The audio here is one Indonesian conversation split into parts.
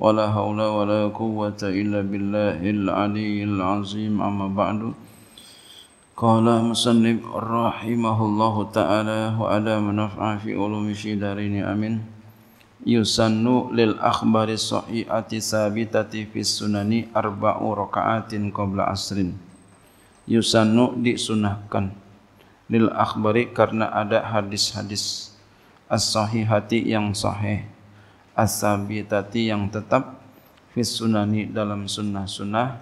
ولا حول ولا قوة إلا بالله العلي العظيم أما بعد قال مسلم رحمه الله تعالى وعلى منفع في علوم شدارين أمين يسن للأخبار الصحيحة ثابتة في السنن أربع ركعات قبل عصر يسن disunahkan lil akhbari karena ada hadis-hadis as-sahihati yang sahih asabitati yang tetap fis sunani dalam sunnah-sunnah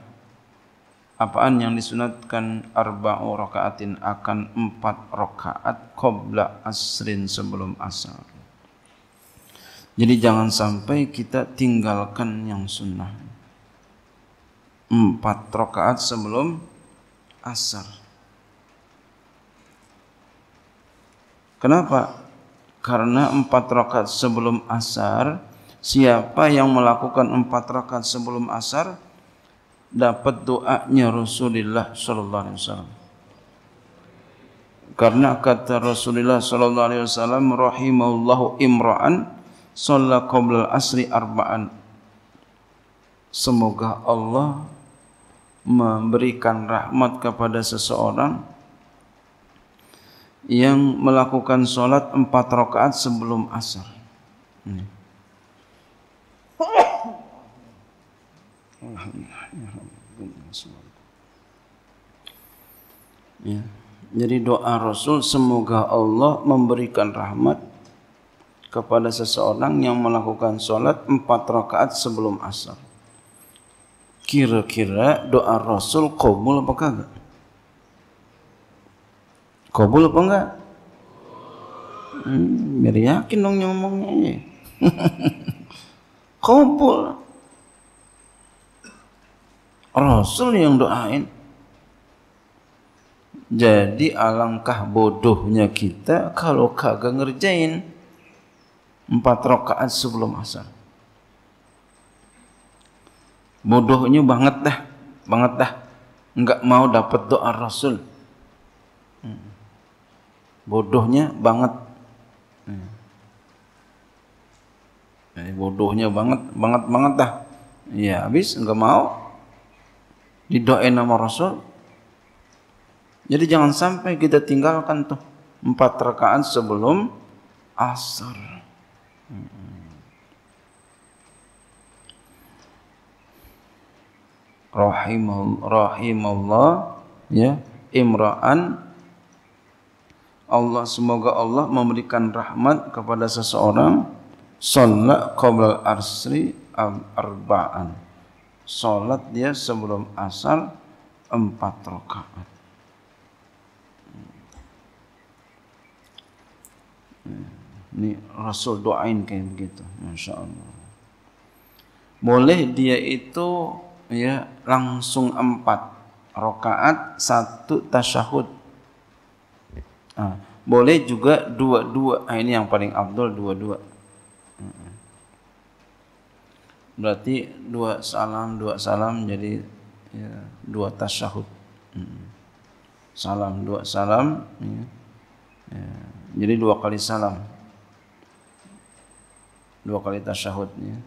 apaan yang disunatkan arba'u rakaatin akan empat rakaat qabla asrin sebelum asar jadi jangan sampai kita tinggalkan yang sunnah empat rakaat sebelum asar kenapa karena empat rakaat sebelum asar siapa yang melakukan empat rakaat sebelum asar dapat doanya Rasulullah sallallahu alaihi wasallam karena kata Rasulullah sallallahu alaihi wasallam rahimallahu imra'an shalla qabla asri arba'an semoga Allah memberikan rahmat kepada seseorang yang melakukan sholat empat rakaat sebelum asar. Hmm. Ya. Jadi doa Rasul semoga Allah memberikan rahmat kepada seseorang yang melakukan sholat empat rakaat sebelum asar. Kira-kira doa Rasul kabul apa kagak? Kobul apa enggak? Hmm, biar yakin dong nyomongnya. Kobul. Rasul yang doain. Jadi alangkah bodohnya kita kalau kagak ngerjain empat rakaat sebelum asar. Bodohnya banget dah, banget dah. Enggak mau dapat doa Rasul. Hmm bodohnya banget hmm. bodohnya banget banget banget dah ya habis nggak mau didoain nama Rasul jadi jangan sampai kita tinggalkan tuh empat rakaat sebelum asar rahimahullah ya imra'an Allah semoga Allah memberikan rahmat kepada seseorang sholat qabla arsri arba'an sholat dia sebelum asar empat rakaat ini Rasul doain kayak begitu Masya Allah boleh dia itu ya langsung empat rakaat satu tasyahud Nah, boleh juga dua-dua. Nah, ini yang paling abdul dua-dua. Hmm. Berarti dua salam, dua salam jadi ya, dua tasyahud. Hmm. Salam, dua salam. Ya. Ya. Jadi dua kali salam. Dua kali tasyahud. Ya.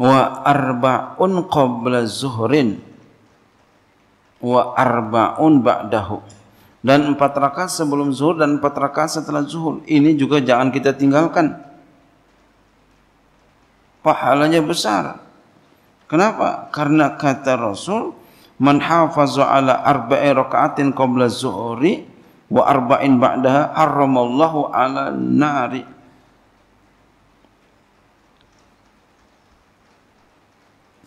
Wa arba'un qabla zuhrin wa arba'un ba'dahu dan empat rakaat sebelum zuhur dan empat rakaat setelah zuhur. Ini juga jangan kita tinggalkan. Pahalanya besar. Kenapa? Karena kata Rasul, "Man hafaza ala arba'i rakaatin qabla zuhri wa arba'in ba'daha haramallahu ala nari."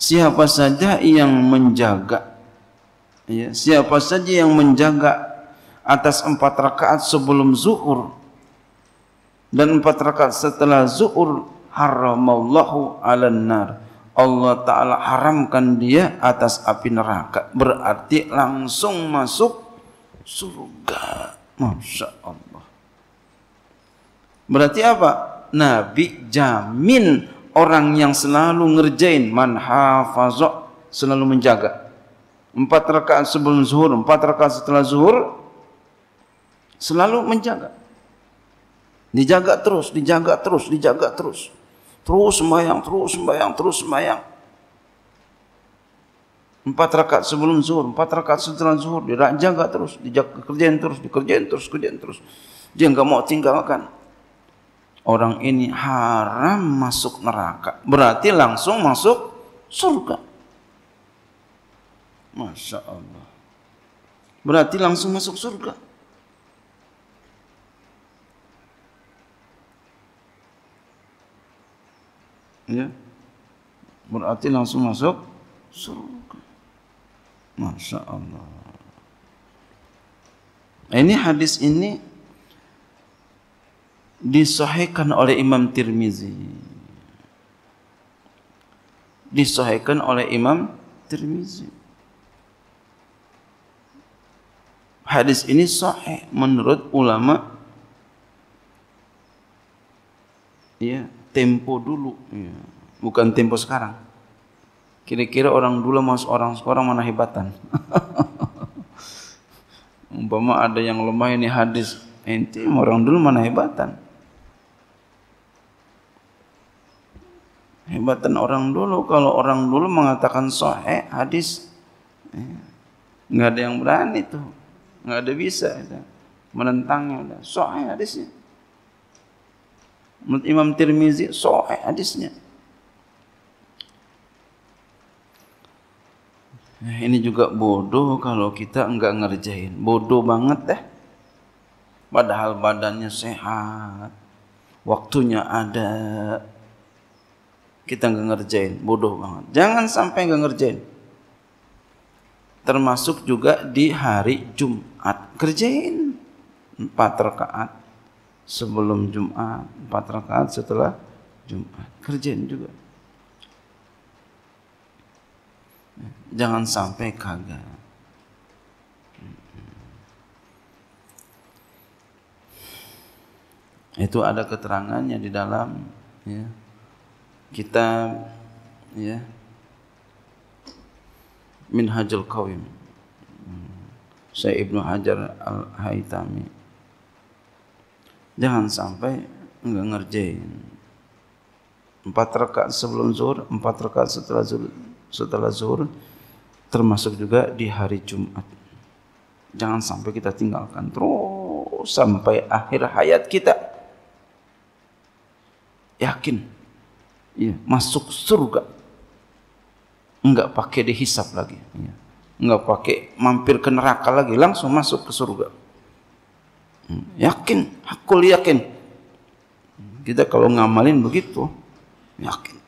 Siapa saja yang menjaga ya, siapa saja yang menjaga atas empat rakaat sebelum zuhur dan empat rakaat setelah zuhur haramallahu alan nar Allah Ta'ala haramkan dia atas api neraka berarti langsung masuk surga Masya Allah berarti apa? Nabi jamin orang yang selalu ngerjain man hafazok selalu menjaga empat rakaat sebelum zuhur empat rakaat setelah zuhur Selalu menjaga. Dijaga terus, dijaga terus, dijaga terus. Terus sembahyang, terus sembahyang, terus sembahyang. Empat rakaat sebelum zuhur, empat rakaat setelah zuhur, dia terus, dijaga kerjaan terus, dikerjain terus, kerjaan terus. Dia enggak mau tinggalkan. Orang ini haram masuk neraka. Berarti langsung masuk surga. Masya Allah. Berarti langsung masuk surga. ya berarti langsung masuk surga masya Allah ini hadis ini disahihkan oleh Imam Tirmizi disahihkan oleh Imam Tirmizi hadis ini sahih menurut ulama ya tempo dulu, ya. bukan tempo sekarang. Kira-kira orang dulu mas orang sekarang mana hebatan? Umpama ada yang lemah ini hadis, ente orang dulu mana hebatan? Hebatan orang dulu kalau orang dulu mengatakan sahih hadis ya. nggak ada yang berani tuh, nggak ada bisa ya. menentangnya udah sahih hadisnya. Menurut Imam Tirmizi sahih hadisnya. Nah, ini juga bodoh kalau kita enggak ngerjain. Bodoh banget deh. Padahal badannya sehat. Waktunya ada. Kita enggak ngerjain. Bodoh banget. Jangan sampai enggak ngerjain. Termasuk juga di hari Jumat. Kerjain. Empat rakaat sebelum Jumat, empat rakaat setelah Jumat. Kerjain juga. Jangan sampai kagak. Itu ada keterangannya di dalam ya, kitab ya, Minhajul Qawim. Hmm. Saya Ibnu Hajar Al-Haytami. Jangan sampai enggak ngerjain. Empat rakaat sebelum zuhur, empat rakaat setelah zuhur, setelah zuhur, termasuk juga di hari Jumat. Jangan sampai kita tinggalkan terus sampai akhir hayat kita. Yakin, ya, masuk surga. Enggak pakai dihisap lagi. Ya. Enggak pakai mampir ke neraka lagi, langsung masuk ke surga. Hmm. Yakin, aku yakin. Kita kalau ngamalin begitu, yakin.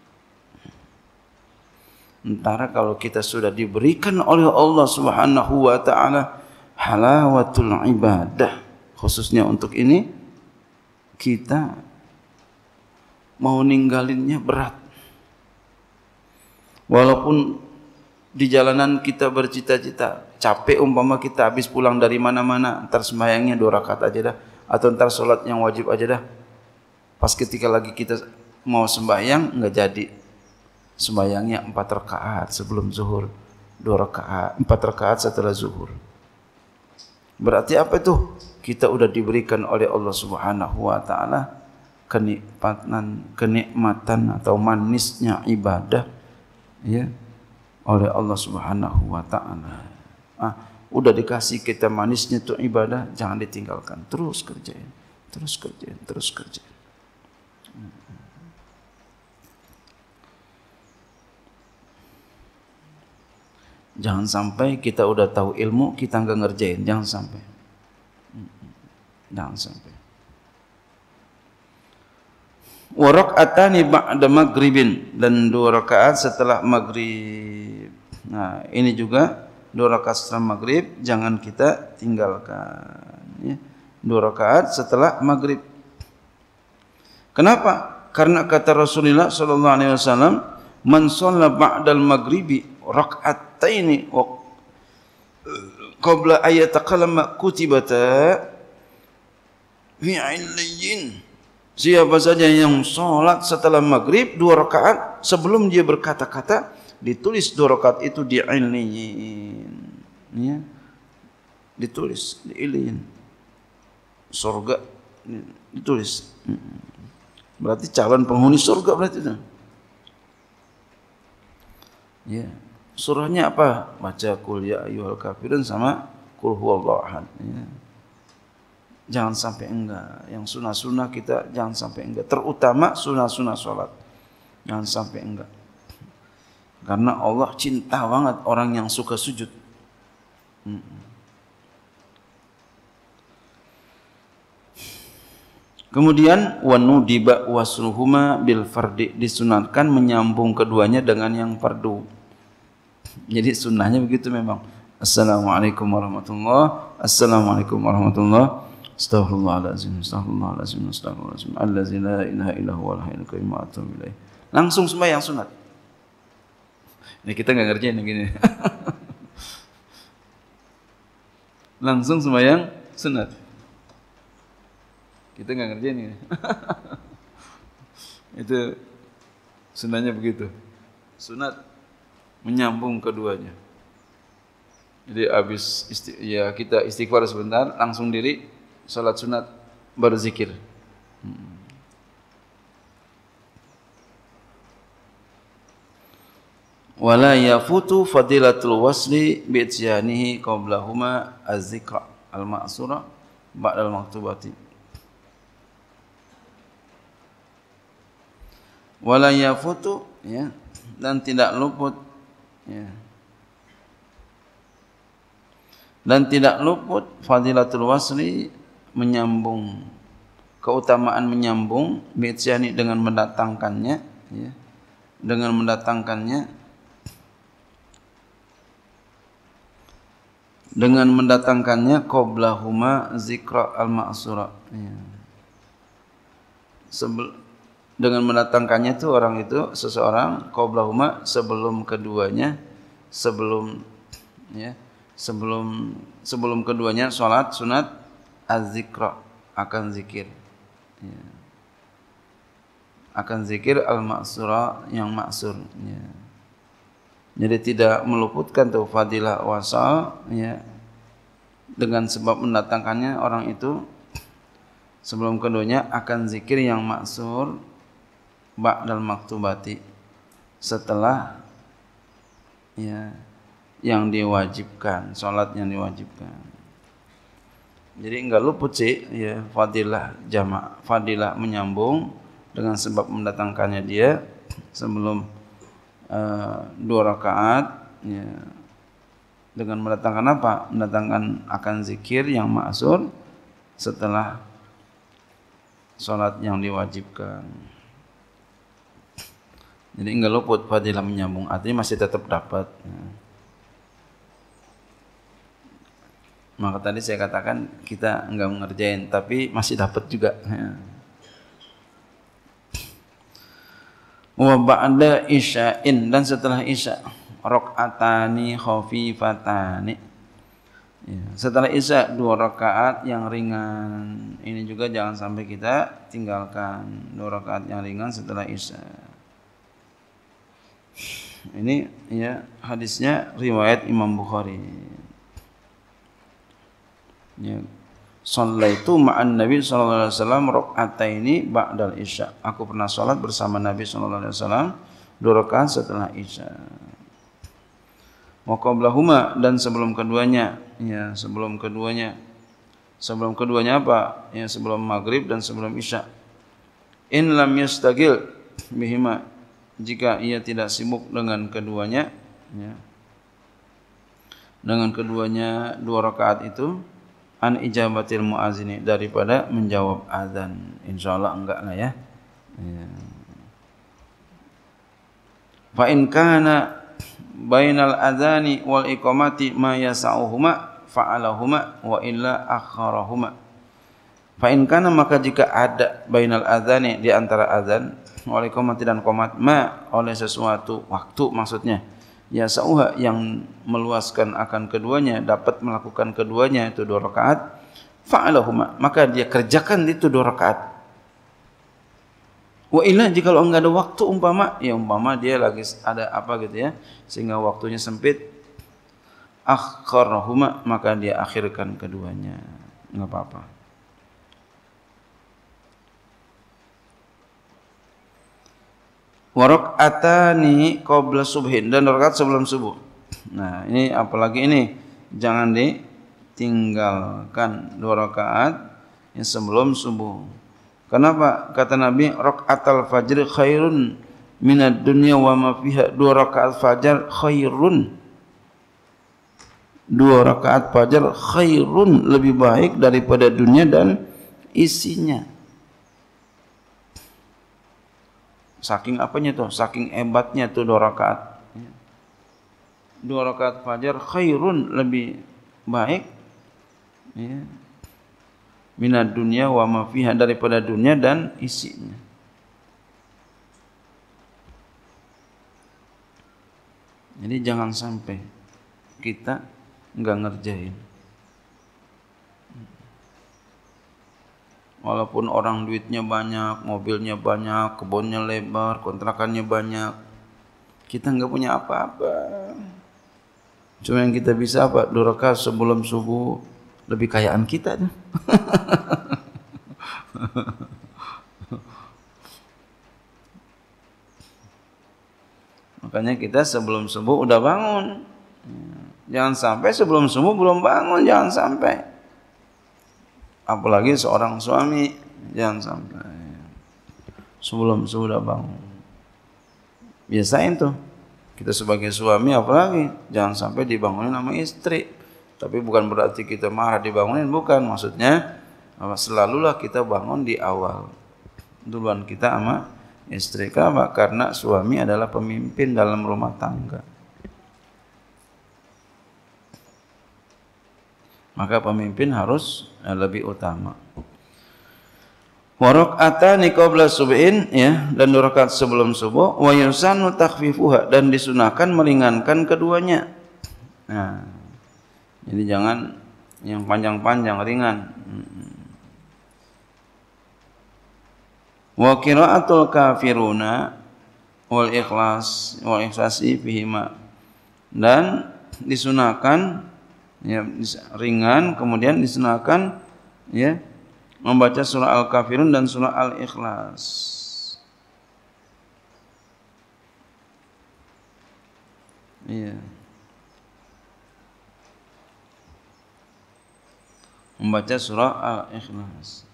Entara kalau kita sudah diberikan oleh Allah Subhanahu wa taala halawatul ibadah khususnya untuk ini kita mau ninggalinnya berat. Walaupun di jalanan kita bercita-cita capek umpama kita habis pulang dari mana-mana ntar sembahyangnya dua rakaat aja dah atau ntar sholat yang wajib aja dah pas ketika lagi kita mau sembahyang nggak jadi sembahyangnya empat rakaat sebelum zuhur dua rakaat empat rakaat setelah zuhur berarti apa itu kita udah diberikan oleh Allah Subhanahu wa taala kenikmatan kenikmatan atau manisnya ibadah ya oleh Allah Subhanahu wa taala Ah, udah dikasih kita manisnya tuh ibadah, jangan ditinggalkan. Terus kerjain, terus kerjain, terus kerjain. Jangan sampai kita udah tahu ilmu, kita nggak ngerjain. Jangan sampai. Jangan sampai. Warok atani ba'da maghribin dan dua rakaat setelah maghrib. Nah, ini juga dua rakaat setelah maghrib jangan kita tinggalkan ya. dua rakaat setelah maghrib kenapa karena kata Rasulullah sallallahu alaihi wasallam man shalla ba'dal maghribi raka'ataini Kau qabla ayat kalama kutibata fi'illiyin siapa saja yang sholat setelah maghrib dua rakaat sebelum dia berkata-kata ditulis dua rakaat itu di ilin ya ditulis di ilin surga ditulis berarti calon penghuni surga berarti itu ya surahnya apa baca kul ya ayyuhal kafirun sama kul huwallahu ahad ya. jangan sampai enggak yang sunah sunah kita jangan sampai enggak terutama sunah sunah sholat, jangan sampai enggak karena Allah cinta banget orang yang suka sujud. Hmm. Kemudian wanudiba wasluhuma bil fardi disunatkan menyambung keduanya dengan yang fardu. Jadi sunnahnya begitu memang. Assalamualaikum warahmatullahi Assalamualaikum warahmatullahi Astaghfirullahalazim Astaghfirullahalazim Astaghfirullahalazim Allazi la ilaha illa huwal hayyul qayyum wa atubu ilaih. Langsung semua yang sunat. Nih kita nggak ngerjain yang gini. Langsung sembahyang sunat. Kita nggak ngerjain ini. Itu sunatnya begitu. Sunat menyambung keduanya. Jadi habis isti ya kita istighfar sebentar, langsung diri salat sunat berzikir. Hmm. wala yafutu fadilatul wasli bi tiyanihi qablahuma az-zikra al-ma'sura ba'da al-maktubati wala yafutu ya dan tidak luput ya dan tidak luput fadilatul wasli menyambung keutamaan menyambung bi dengan mendatangkannya ya dengan mendatangkannya dengan mendatangkannya qoblahuma zikra al-ma'sura. Ya. dengan mendatangkannya itu orang itu seseorang qoblahuma sebelum keduanya sebelum ya sebelum sebelum keduanya salat sunat az akan zikir. Ya. Akan zikir al-ma'sura yang maksur. Ya. Jadi tidak meluputkan tuh fadilah wasal ya. Dengan sebab mendatangkannya orang itu sebelum keduanya akan zikir yang maksur ba'dal maktubati setelah ya yang diwajibkan, salat yang diwajibkan. Jadi enggak luput sih ya fadilah jamak, fadilah menyambung dengan sebab mendatangkannya dia sebelum Eh, dua rakaat ya, dengan mendatangkan apa? Mendatangkan akan zikir yang ma'asur setelah sholat yang diwajibkan. Jadi enggak luput fadilah menyambung, artinya masih tetap dapat. Ya. Maka tadi saya katakan kita enggak mengerjain, tapi masih dapat juga. Ya. wa ba'da isya'in dan setelah isya rakaatani khafifatani ya, setelah isya dua rakaat yang ringan ini juga jangan sampai kita tinggalkan dua rakaat yang ringan setelah isya ini ya hadisnya riwayat Imam Bukhari ya Sallaitu ma'an Nabi sallallahu alaihi wasallam ini ba'dal isya. Aku pernah salat bersama Nabi sallallahu alaihi wasallam dua rakaat setelah isya. Waqablahuma dan sebelum keduanya, ya sebelum keduanya. Sebelum keduanya apa? Ya sebelum maghrib dan sebelum isya. In lam yastagil bihima jika ia tidak sibuk dengan keduanya, ya. Dengan keduanya dua rakaat itu, an ijabatil muazini daripada menjawab azan. Insyaallah enggak lah ya. ya. Fa in kana bainal adzani wal iqamati ma yasauhuma fa'alahuma wa illa akharahuma. Fa in kana maka jika ada bainal adzani di antara azan wal iqamati dan qomat ma oleh sesuatu waktu maksudnya ya sauha yang meluaskan akan keduanya dapat melakukan keduanya itu dua rakaat fa'alahuma maka dia kerjakan itu dua rakaat wa illa jika lo enggak ada waktu umpama ya umpama dia lagi ada apa gitu ya sehingga waktunya sempit akhkharahuma maka dia akhirkan keduanya nggak apa-apa warok atani belas subhin dan rakaat sebelum subuh. Nah, ini apalagi ini jangan ditinggalkan dua rakaat yang sebelum subuh. Kenapa kata Nabi rakaatul fajar khairun minat dunia wa ma fiha dua rakaat fajar khairun dua rakaat fajar khairun lebih baik daripada dunia dan isinya. Saking apanya tuh? Saking hebatnya tuh dua rakaat. Iya. Dua rakaat fajar khairun lebih baik ya. minat dunia wa ma daripada dunia dan isinya. Jadi jangan sampai kita nggak ngerjain. walaupun orang duitnya banyak, mobilnya banyak, kebunnya lebar, kontrakannya banyak, kita nggak punya apa-apa. Cuma yang kita bisa apa? Duraka sebelum subuh lebih kayaan kita. Makanya kita sebelum subuh udah bangun. Jangan sampai sebelum subuh belum bangun, jangan sampai apalagi seorang suami jangan sampai sebelum sudah bangun biasain tuh kita sebagai suami apalagi jangan sampai dibangunin sama istri tapi bukan berarti kita marah dibangunin bukan maksudnya selalulah kita bangun di awal duluan kita sama istri karena suami adalah pemimpin dalam rumah tangga maka pemimpin harus eh, lebih utama. Warokata nikobla subin ya dan dua rakaat sebelum subuh wa takfifuha dan disunahkan meringankan keduanya. Nah, jadi jangan yang panjang-panjang ringan. Wa qiraatul kafiruna wal ikhlas wal ikhlasi fihima dan disunahkan ya, ringan kemudian disunahkan ya membaca surah Al-Kafirun dan surah Al-Ikhlas. Iya. Membaca surah Al-Ikhlas.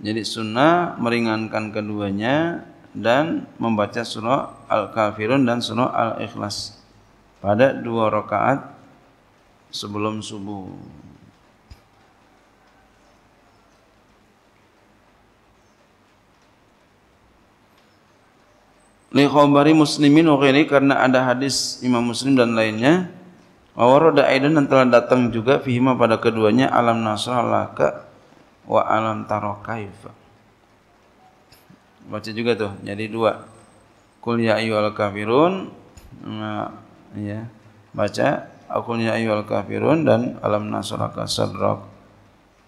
Jadi sunnah meringankan keduanya dan membaca surah Al-Kafirun dan surah Al-Ikhlas pada dua rakaat sebelum subuh. Li khobari muslimin ini karena ada hadis Imam Muslim dan lainnya. Wawaroda aidan yang telah datang juga fihima pada keduanya alam nasrallah ke wa alam tarokaifa baca juga tuh jadi dua kul ya ayyuhal kafirun nah, ya baca aku ya ayyuhal kafirun dan alam nasraka sadrak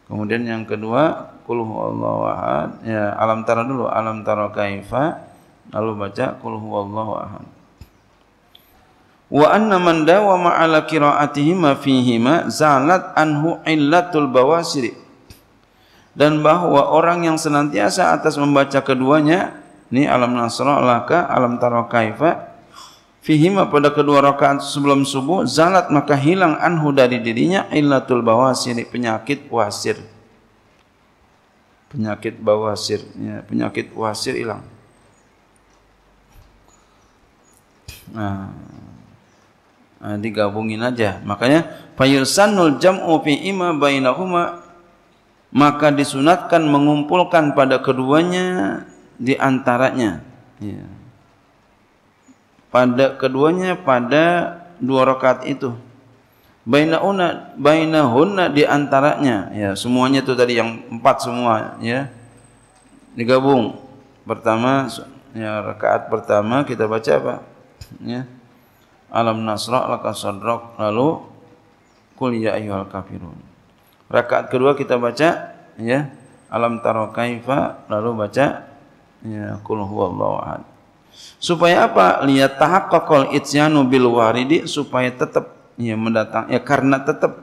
kemudian yang kedua kul huwallahu ahad ya alam tara dulu alam tara kaifa lalu baca kul huwallahu ahad wa anna man dawama ala fihi ma zalat anhu illatul bawasiri dan bahwa orang yang senantiasa atas membaca keduanya ini alam nasra laka alam taro kaifa fihima pada kedua rakaat sebelum subuh zalat maka hilang anhu dari dirinya illatul bawasir penyakit wasir penyakit bawasir ya, penyakit wasir hilang nah Nah, digabungin aja. Makanya fayusanul jam'u fi ima bainahuma maka disunatkan mengumpulkan pada keduanya di antaranya ya. pada keduanya pada dua rakaat itu una baina hunna di antaranya ya semuanya itu tadi yang empat semua ya digabung pertama ya rakaat pertama kita baca apa ya alam nasra laka sadrak lalu kul ya ayyuhal kafirun Rakaat kedua kita baca ya alam taro kaifa lalu baca ya kul huwallahu ahad. Supaya apa? Lihat tahaqqaqal itsyanu bil waridi supaya tetap ya mendatang ya karena tetap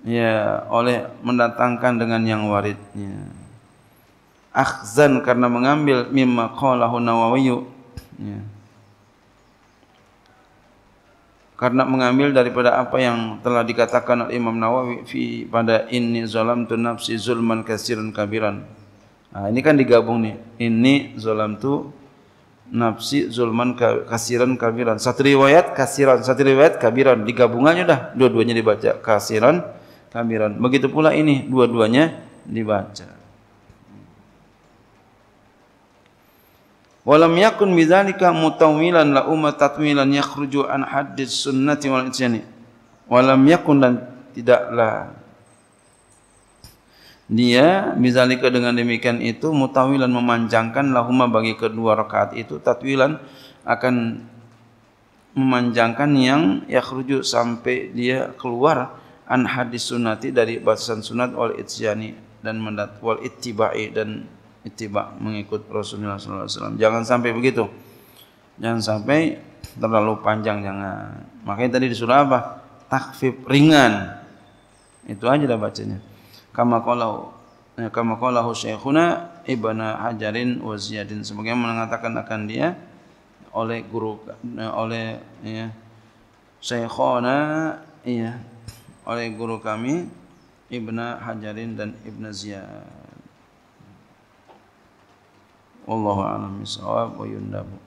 ya oleh mendatangkan dengan yang warid ya. Akhzan karena mengambil mimma qalahu Nawawi ya karena mengambil daripada apa yang telah dikatakan oleh Imam Nawawi fi pada inni tu nafsi zulman kasiran kabiran. Nah, ini kan digabung nih. Ini zolam tu nafsi zulman kasiran kabiran. Satu riwayat kasiran, satu riwayat kabiran. Digabungannya dah dua-duanya dibaca kasiran kabiran. Begitu pula ini dua-duanya dibaca. Walam yakun bidzalika mutawilan la umat tatwilan yakhruju an hadis sunnati wal ijtihadi. Walam yakun dan tidaklah dia bidzalika dengan demikian itu mutawilan memanjangkan lahuma bagi kedua rakaat itu tatwilan akan memanjangkan yang yakhruju sampai dia keluar an hadis sunnati dari batasan sunat wal ijtihadi dan mendat wal ittibai dan ittiba mengikut Rasulullah SAW. Jangan sampai begitu. Jangan sampai terlalu panjang jangan. Makanya tadi disuruh apa? Takfif ringan. Itu aja dah bacanya. Kama qalahu ya, kama qalahu syekhuna Ibnu Hajarin wa Ziyadin sebagaimana mengatakan akan dia oleh guru ya, oleh ya syekhona ya oleh guru kami Ibnu Hajarin dan Ibnu Ziyad. Wallahu a'lam bishawab wa yundabu.